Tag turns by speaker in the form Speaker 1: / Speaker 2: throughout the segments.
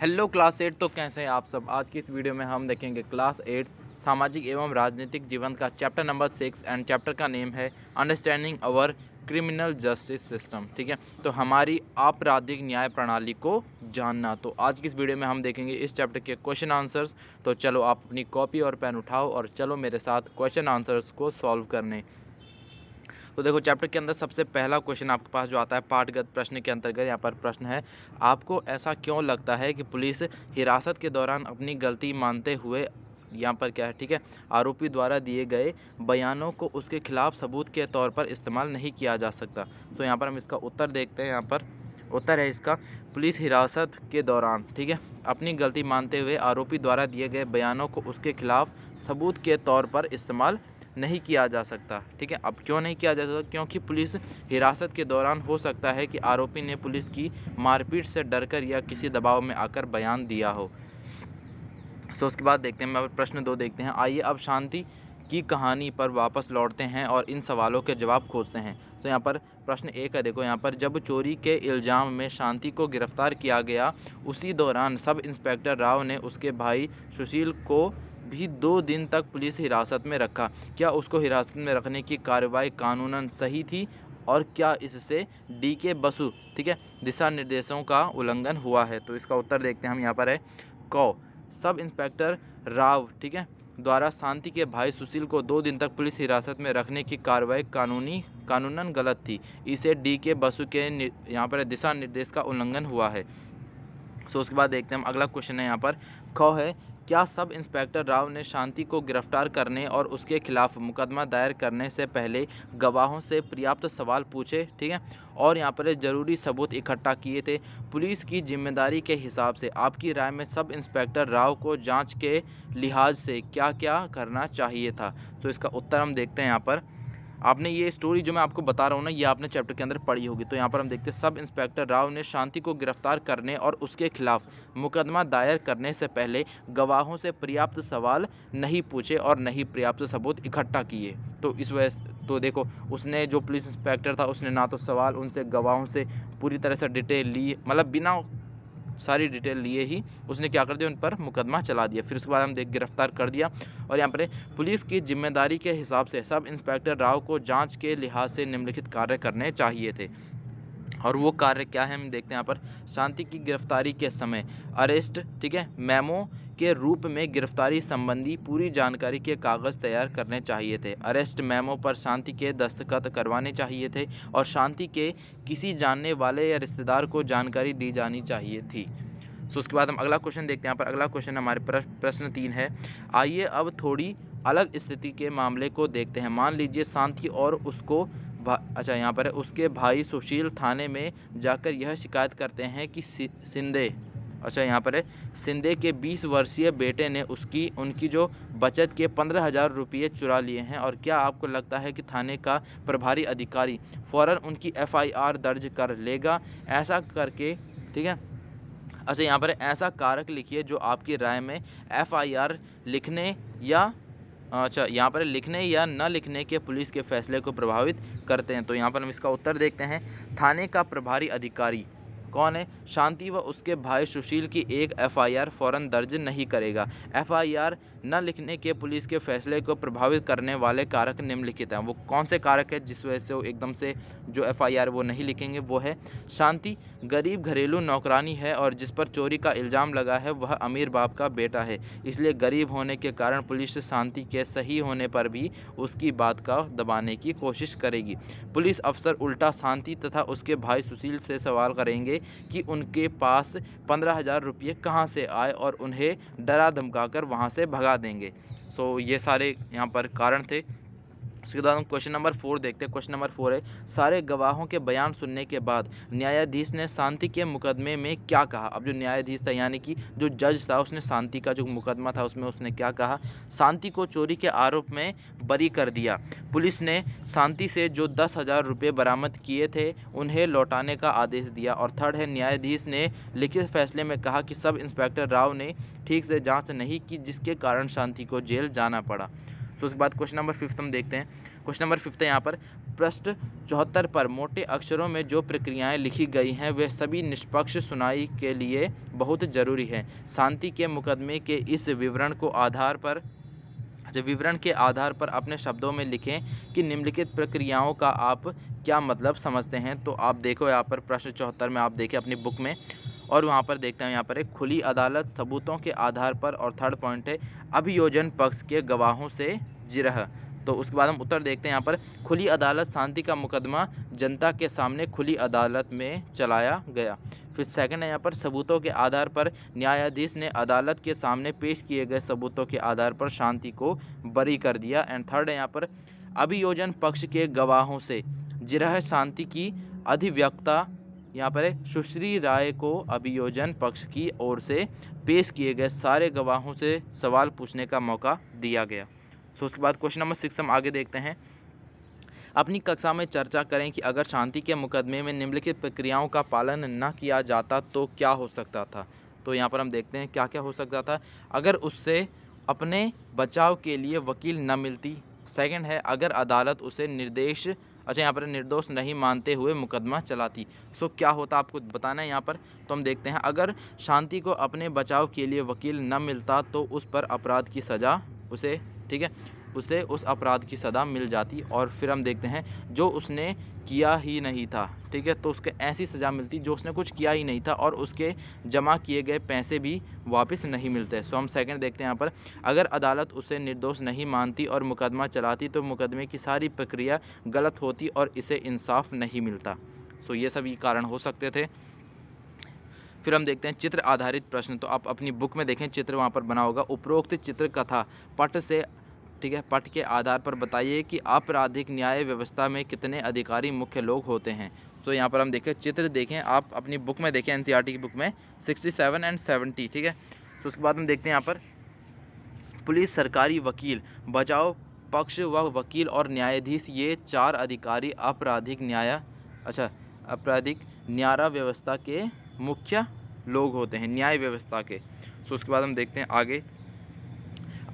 Speaker 1: hello class eight तो कैसे हैं आप सब आज की इस वीडियो में हम देखेंगे क्लास एट सामाजिक एवं राजनीतिक जीवन का chapter number six and chapter का नेम है understanding our criminal justice system ठीक है तो हमारी आपराधिक न्याय प्रणाली को जानना तो आज की इस वीडियो में हम देखेंगे इस चैप्टर के क्वेश्चन आंसर्स तो चलो आप अपनी कॉपी और पेन उठाओ और चलो मेरे साथ क्वेश्चन आंसर्स को सॉल्व करने तो देखो चैप्टर के अंदर सबसे पहला क्वेश्चन आपके पास जो आता है पाठगत प्रश्न के अंतर्गत यहाँ पर प्रश्न है आपको ऐसा क्यों लगता है कि पुलिस हिरासत के दौरान अपनी गलती मानते हुए यहाँ पर क्या है ठीक है आरोपी द्वारा दिए गए बयानों को उसके खिलाफ सबूत के तौर पर इस्तेमाल नहीं किया जा सकता तो यहाँ पर हम इसका उत्तर देखते हैं यहाँ पर उत्तर है इसका पुलिस हिरासत के दौरान ठीक है अपनी गलती मानते हुए आरोपी द्वारा दिए गए बयानों को उसके खिलाफ सबूत के तौर पर इस्तेमाल नहीं किया जा सकता ठीक है अब क्यों नहीं किया जा सकता क्योंकि पुलिस हिरासत के दौरान हो सकता है कि आरोपी ने पुलिस की मारपीट से डरकर या किसी दबाव में आकर बयान दिया हो सो उसके बाद देखते हैं मैं प्रश्न दो देखते हैं आइए अब शांति की कहानी पर वापस लौटते हैं और इन सवालों के जवाब खोजते हैं तो यहाँ पर प्रश्न एक है देखो यहाँ पर जब चोरी के इल्ज़ाम में शांति को गिरफ्तार किया गया उसी दौरान सब इंस्पेक्टर राव ने उसके भाई सुशील को भी दो दिन तक पुलिस हिरासत में रखा क्या उसको हिरासत में रखने की कार्रवाई कानूनन सही थी और क्या इससे डी के बसु ठीक है दिशा निर्देशों का उल्लंघन हुआ है तो इसका उत्तर देखते हैं हम यहाँ पर है कौ सब इंस्पेक्टर राव ठीक है द्वारा शांति के भाई सुशील को दो दिन तक पुलिस हिरासत में रखने की कार्रवाई कानूनी कानूनन गलत थी इसे डी के बसु के यहाँ पर दिशा निर्देश का उल्लंघन हुआ है सो उसके बाद देखते हैं हम अगला क्वेश्चन है यहाँ पर कौ है क्या सब इंस्पेक्टर राव ने शांति को गिरफ्तार करने और उसके खिलाफ मुकदमा दायर करने से पहले गवाहों से पर्याप्त सवाल पूछे ठीक है और यहाँ पर ज़रूरी सबूत इकट्ठा किए थे पुलिस की जिम्मेदारी के हिसाब से आपकी राय में सब इंस्पेक्टर राव को जांच के लिहाज से क्या क्या करना चाहिए था तो इसका उत्तर हम देखते हैं यहाँ पर आपने ये स्टोरी जो मैं आपको बता रहा हूँ ना ये आपने चैप्टर के अंदर पढ़ी होगी तो यहाँ पर हम देखते हैं सब इंस्पेक्टर राव ने शांति को गिरफ्तार करने और उसके खिलाफ मुकदमा दायर करने से पहले गवाहों से पर्याप्त सवाल नहीं पूछे और नहीं पर्याप्त सबूत इकट्ठा किए तो इस वजह तो देखो उसने जो पुलिस इंस्पेक्टर था उसने ना तो सवाल उनसे गवाहों से पूरी तरह से डिटेल ली मतलब बिना सारी डिटेल लिए ही उसने क्या कर दिया उन पर मुकदमा चला दिया फिर उसके बाद हम देख गिरफ्तार कर दिया और यहाँ पर पुलिस की जिम्मेदारी के हिसाब से सब इंस्पेक्टर राव को जाँच के लिहाज से निम्नलिखित कार्य करने चाहिए थे और वो कार्य क्या है हम देखते हैं यहाँ पर शांति की गिरफ्तारी के समय अरेस्ट ठीक है मेमो के रूप में गिरफ्तारी संबंधी पूरी जानकारी के कागज़ तैयार करने चाहिए थे अरेस्ट मेमो पर शांति के दस्तखत करवाने चाहिए थे और शांति के किसी जानने वाले या रिश्तेदार को जानकारी दी जानी चाहिए थी सो उसके बाद हम अगला क्वेश्चन देखते हैं यहाँ पर अगला क्वेश्चन हमारे प्रश्न तीन है आइए अब थोड़ी अलग स्थिति के मामले को देखते हैं मान लीजिए शांति और उसको अच्छा यहाँ पर है उसके भाई सुशील थाने में जाकर यह शिकायत करते हैं कि सिंधे अच्छा यहाँ पर है सिंधे के 20 वर्षीय बेटे ने उसकी उनकी जो बचत के पंद्रह हज़ार रुपये चुरा लिए हैं और क्या आपको लगता है कि थाने का प्रभारी अधिकारी फ़ौरन उनकी एफआईआर दर्ज कर लेगा ऐसा करके ठीक है अच्छा यहाँ पर ऐसा कारक लिखिए जो आपकी राय में एफआईआर लिखने या अच्छा यहाँ पर लिखने या न लिखने के पुलिस के फैसले को प्रभावित करते हैं तो यहाँ पर हम इसका उत्तर देखते हैं थाने का प्रभारी अधिकारी कौन है शांति व उसके भाई सुशील की एक एफआईआर फौरन दर्ज नहीं करेगा एफआईआर न लिखने के पुलिस के फैसले को प्रभावित करने वाले कारक निम्नलिखित हैं वो कौन से कारक है जिस वजह से वो एकदम से जो एफआईआर वो नहीं लिखेंगे वो है शांति गरीब घरेलू नौकरानी है और जिस पर चोरी का इल्ज़ाम लगा है वह अमीर बाप का बेटा है इसलिए गरीब होने के कारण पुलिस शांति के सही होने पर भी उसकी बात का दबाने की कोशिश करेगी पुलिस अफसर उल्टा शांति तथा उसके भाई सुशील से सवाल करेंगे कि उनके पास पंद्रह हज़ार रुपये कहाँ से आए और उन्हें डरा धमका कर वहाँ से भगा देंगे सो ये सारे यहाँ पर कारण थे उसके बाद हम क्वेश्चन नंबर फोर देखते हैं क्वेश्चन नंबर फोर है सारे गवाहों के बयान सुनने के बाद न्यायाधीश ने शांति के मुकदमे में क्या कहा अब जो न्यायाधीश था यानी कि जो जज था उसने शांति का जो मुकदमा था उसमें उसने क्या कहा शांति को चोरी के आरोप में बरी कर दिया पुलिस ने शांति से जो दस हज़ार रुपये बरामद किए थे उन्हें लौटाने का आदेश दिया और थर्ड है न्यायाधीश ने लिखित फैसले में कहा कि सब इंस्पेक्टर राव ने ठीक से जांच नहीं की जिसके कारण शांति को जेल जाना पड़ा तो उसके बाद क्वेश्चन नंबर फिफ्थ हम देखते हैं क्वेश्चन नंबर फिफ्थ है यहाँ पर पृष्ठ चौहत्तर पर मोटे अक्षरों में जो प्रक्रियाएं लिखी गई हैं वे सभी निष्पक्ष सुनाई के लिए बहुत जरूरी है शांति के मुकदमे के इस विवरण को आधार पर अच्छा विवरण के आधार पर अपने शब्दों में लिखें कि निम्नलिखित प्रक्रियाओं का आप क्या मतलब समझते हैं तो आप देखो यहाँ पर प्रश्न चौहत्तर में आप देखें अपनी बुक में और वहाँ पर देखते हैं यहाँ पर एक खुली अदालत सबूतों के आधार पर और थर्ड पॉइंट है अभियोजन पक्ष के गवाहों से जिरह तो उसके बाद हम उत्तर देखते हैं यहाँ पर खुली अदालत शांति का मुकदमा जनता के सामने खुली अदालत में चलाया गया फिर सेकंड है यहाँ पर सबूतों के आधार पर न्यायाधीश ने अदालत के सामने पेश किए गए सबूतों के आधार पर शांति को बरी कर दिया एंड थर्ड है यहाँ पर अभियोजन पक्ष के गवाहों से जिरह शांति की अधिव्यक्ता यहाँ पर है सुश्री राय को अभियोजन पक्ष की ओर से पेश किए गए सारे गवाहों से सवाल पूछने का मौका दिया गया सो उसके बाद क्वेश्चन नंबर सिक्स हम आगे देखते हैं अपनी कक्षा में चर्चा करें कि अगर शांति के मुकदमे में निम्नलिखित प्रक्रियाओं का पालन न किया जाता तो क्या हो सकता था तो यहाँ पर हम देखते हैं क्या क्या हो सकता था अगर उससे अपने बचाव के लिए वकील न मिलती सेकंड है अगर अदालत उसे निर्देश अच्छा यहाँ पर निर्दोष नहीं मानते हुए मुकदमा चलाती सो क्या होता आपको बताना है यहाँ पर तो हम देखते हैं अगर शांति को अपने बचाव के लिए वकील न मिलता तो उस पर अपराध की सज़ा उसे ठीक है उसे उस अपराध की सज़ा मिल जाती और फिर हम देखते हैं जो उसने किया ही नहीं था ठीक है तो उसके ऐसी सज़ा मिलती जो उसने कुछ किया ही नहीं था और उसके जमा किए गए पैसे भी वापस नहीं मिलते सो हम सेकंड देखते हैं यहाँ पर अगर अदालत उसे निर्दोष नहीं मानती और मुकदमा चलाती तो मुकदमे की सारी प्रक्रिया गलत होती और इसे इंसाफ नहीं मिलता सो ये सब कारण हो सकते थे फिर हम देखते हैं चित्र आधारित प्रश्न तो आप अपनी बुक में देखें चित्र वहाँ पर बना होगा उपरोक्त चित्र कथा पट से ठीक है पट के आधार पर बताइए कि आपराधिक न्याय व्यवस्था में कितने अधिकारी मुख्य लोग होते हैं तो यहाँ पर हम देखें चित्र देखें आप अपनी बुक में देखें एन e की बुक में सिक्सटी एंड सेवेंटी ठीक है तो उसके बाद हम देखते हैं यहाँ पर पुलिस सरकारी वकील बचाओ पक्ष व वकील और न्यायाधीश ये चार अधिकारी आपराधिक न्याय अच्छा आपराधिक न्यारा व्यवस्था के मुख्य लोग होते हैं न्याय व्यवस्था के सो उसके बाद हम देखते हैं आगे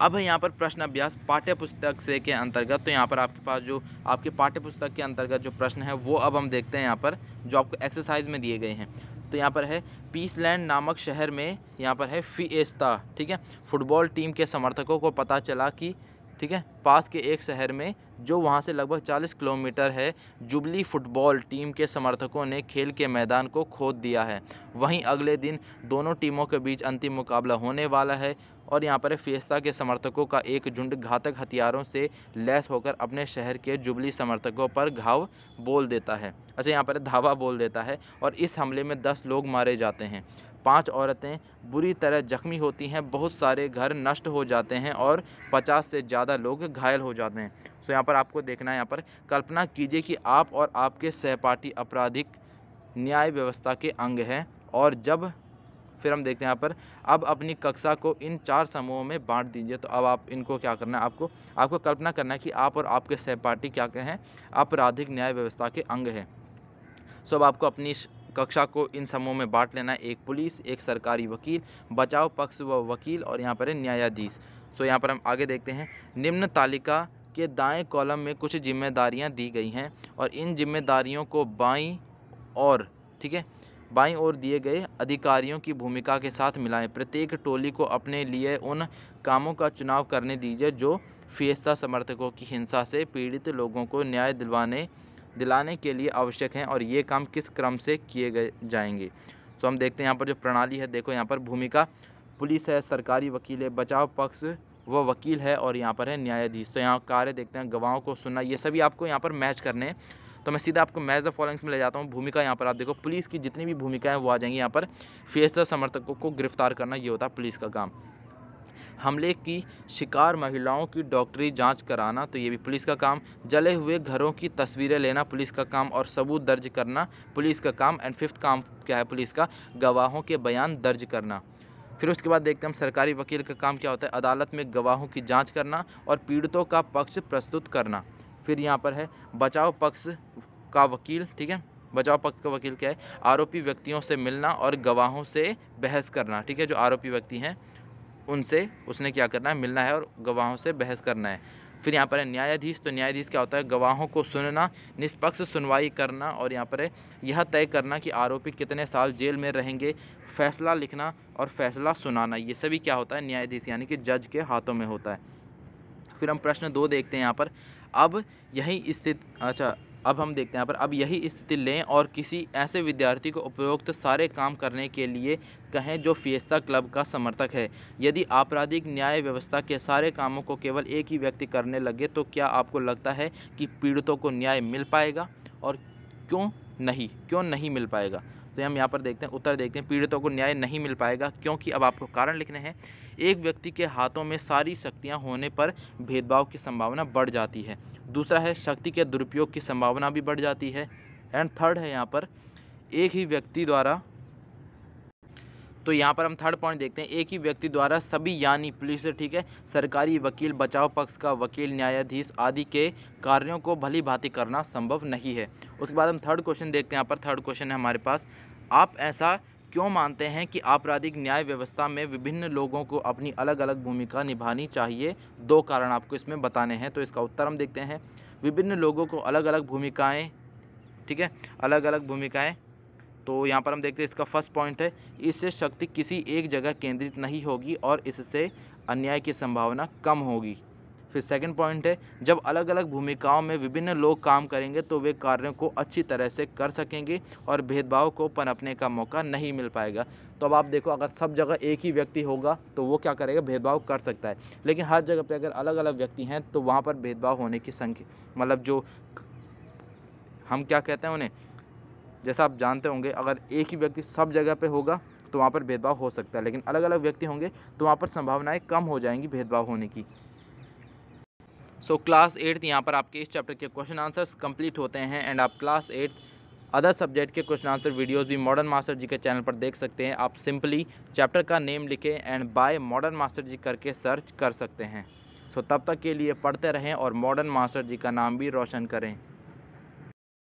Speaker 1: अब है यहाँ पर प्रश्न अभ्यास पाठ्य पुस्तक से के अंतर्गत तो यहाँ पर आपके पास जो आपके पाठ्य पुस्तक के अंतर्गत जो प्रश्न है वो अब हम देखते हैं यहाँ पर जो आपको एक्सरसाइज में दिए गए हैं तो यहाँ पर है पीसलैंड नामक शहर में यहाँ पर है फीएस्ता ठीक है फुटबॉल टीम के समर्थकों को पता चला कि ठीक है पास के एक शहर में जो वहाँ से लगभग 40 किलोमीटर है जुबली फुटबॉल टीम के समर्थकों ने खेल के मैदान को खोद दिया है वहीं अगले दिन दोनों टीमों के बीच अंतिम मुकाबला होने वाला है और यहाँ पर फेस्ता के समर्थकों का एक झुंड घातक हथियारों से लैस होकर अपने शहर के जुबली समर्थकों पर घाव बोल देता है अच्छा यहाँ पर धावा बोल देता है और इस हमले में दस लोग मारे जाते हैं पांच औरतें बुरी तरह जख्मी होती हैं बहुत सारे घर नष्ट हो जाते हैं और पचास से ज़्यादा लोग घायल हो जाते हैं सो यहाँ पर आपको देखना है यहाँ पर कल्पना कीजिए कि आप और आपके सहपाठी आपराधिक न्याय व्यवस्था के अंग हैं और जब फिर हम देखते हैं यहाँ पर अब अपनी कक्षा को इन चार समूहों में बांट दीजिए तो अब आप इनको क्या करना है आपको आपको कल्पना करना है कि आप और आपके सहपाठी क्या कहें आपराधिक न्याय व्यवस्था के अंग हैं सो अब आपको अपनी कक्षा को इन समूहों में बांट लेना है एक पुलिस एक सरकारी वकील बचाव पक्ष व वकील और यहाँ पर है न्यायाधीश सो यहाँ पर हम आगे देखते हैं निम्न तालिका के दाएं कॉलम में कुछ जिम्मेदारियां दी गई हैं और इन जिम्मेदारियों को बाई और ठीक है बाई ओर दिए गए अधिकारियों की भूमिका के साथ मिलाएं प्रत्येक टोली को अपने लिए उन कामों का चुनाव करने दीजिए जो फिएस्ता समर्थकों की हिंसा से पीड़ित लोगों को न्याय दिलवाने दिलाने के लिए आवश्यक हैं और ये काम किस क्रम से किए गए जाएंगे तो हम देखते हैं यहाँ पर जो प्रणाली है देखो यहाँ पर भूमिका पुलिस है सरकारी वकील है बचाव पक्ष वह वकील है और यहाँ पर है न्यायाधीश तो यहाँ कार्य देखते हैं गवाहों को सुनना ये सभी आपको यहाँ पर मैच करने हैं तो मैं सीधा आपको मैज द फॉलोइंग्स में ले जाता हूँ भूमिका यहाँ पर आप देखो पुलिस की जितनी भी है वो आ जाएंगी यहाँ पर फेसदार समर्थकों को गिरफ्तार करना ये होता है पुलिस का काम हमले की शिकार महिलाओं की डॉक्टरी जांच कराना तो ये भी पुलिस का काम जले हुए घरों की तस्वीरें लेना पुलिस का काम और सबूत दर्ज करना पुलिस का काम एंड फिफ्थ काम क्या है पुलिस का गवाहों के बयान दर्ज करना फिर उसके बाद देखते हैं हम सरकारी वकील का काम क्या होता है अदालत में गवाहों की जांच करना और पीड़ितों का पक्ष प्रस्तुत करना फिर यहाँ पर है बचाव पक्ष का वकील ठीक है बचाव पक्ष का वकील क्या है आरोपी व्यक्तियों से मिलना और गवाहों से बहस करना ठीक है जो आरोपी व्यक्ति हैं उनसे उसने क्या करना है मिलना है और गवाहों से बहस करना है फिर यहाँ पर है न्यायाधीश तो न्यायाधीश क्या होता है गवाहों को सुनना निष्पक्ष सुनवाई करना और यहाँ पर है यह तय करना कि आरोपी कितने साल जेल में रहेंगे फैसला लिखना और फैसला सुनाना ये सभी क्या होता है न्यायाधीश यानी कि जज के हाथों में होता है फिर हम प्रश्न दो देखते हैं यहाँ पर अब यही स्थिति अच्छा अब हम देखते हैं यहाँ पर अब यही स्थिति लें और किसी ऐसे विद्यार्थी को उपयुक्त सारे काम करने के लिए कहें जो फिएस्ता क्लब का समर्थक है यदि आपराधिक न्याय व्यवस्था के सारे कामों को केवल एक ही व्यक्ति करने लगे तो क्या आपको लगता है कि पीड़ितों को न्याय मिल पाएगा और क्यों नहीं क्यों नहीं मिल पाएगा तो हम यहाँ पर देखते हैं उत्तर देखते हैं पीड़ितों को न्याय नहीं मिल पाएगा क्योंकि अब आपको कारण लिखने हैं एक व्यक्ति के हाथों में सारी शक्तियाँ होने पर भेदभाव की संभावना बढ़ जाती है दूसरा है शक्ति के दुरुपयोग की संभावना भी बढ़ जाती है एंड थर्ड है यहाँ पर एक ही व्यक्ति द्वारा तो यहाँ पर हम थर्ड पॉइंट देखते हैं एक ही व्यक्ति द्वारा सभी यानी पुलिस ठीक है सरकारी वकील बचाव पक्ष का वकील न्यायाधीश आदि के कार्यों को भली भांति करना संभव नहीं है उसके बाद हम थर्ड क्वेश्चन देखते हैं यहाँ पर थर्ड क्वेश्चन है हमारे पास आप ऐसा क्यों मानते हैं कि आपराधिक न्याय व्यवस्था में विभिन्न लोगों को अपनी अलग अलग भूमिका निभानी चाहिए दो कारण आपको इसमें बताने हैं तो इसका उत्तर हम देखते हैं विभिन्न लोगों को अलग अलग भूमिकाएँ ठीक है अलग अलग भूमिकाएँ तो यहाँ पर हम देखते हैं इसका फर्स्ट पॉइंट है इससे शक्ति किसी एक जगह केंद्रित नहीं होगी और इससे अन्याय की संभावना कम होगी फिर सेकंड पॉइंट है जब अलग अलग भूमिकाओं में विभिन्न लोग काम करेंगे तो वे कार्यों को अच्छी तरह से कर सकेंगे और भेदभाव को पनपने का मौका नहीं मिल पाएगा तो अब आप देखो अगर सब जगह एक ही व्यक्ति होगा तो वो क्या करेगा भेदभाव कर सकता है लेकिन हर जगह पर अगर अलग अलग व्यक्ति हैं तो वहाँ पर भेदभाव होने की संख्या मतलब जो हम क्या कहते हैं उन्हें जैसा आप जानते होंगे अगर एक ही व्यक्ति सब जगह पे होगा तो वहाँ पर भेदभाव हो सकता है लेकिन अलग अलग व्यक्ति होंगे तो वहाँ पर संभावनाएं कम हो जाएंगी भेदभाव होने की सो क्लास एट्थ यहाँ पर आपके इस चैप्टर के क्वेश्चन आंसर्स कंप्लीट होते हैं एंड आप क्लास एट्थ अदर सब्जेक्ट के क्वेश्चन आंसर वीडियोस भी मॉडर्न मास्टर जी के चैनल पर देख सकते हैं आप सिंपली चैप्टर का नेम लिखें and by Modern Master ji करके सर्च कर सकते हैं सो so, तब तक के लिए पढ़ते रहें और मॉडर्न मास्टर जी का नाम भी रोशन करें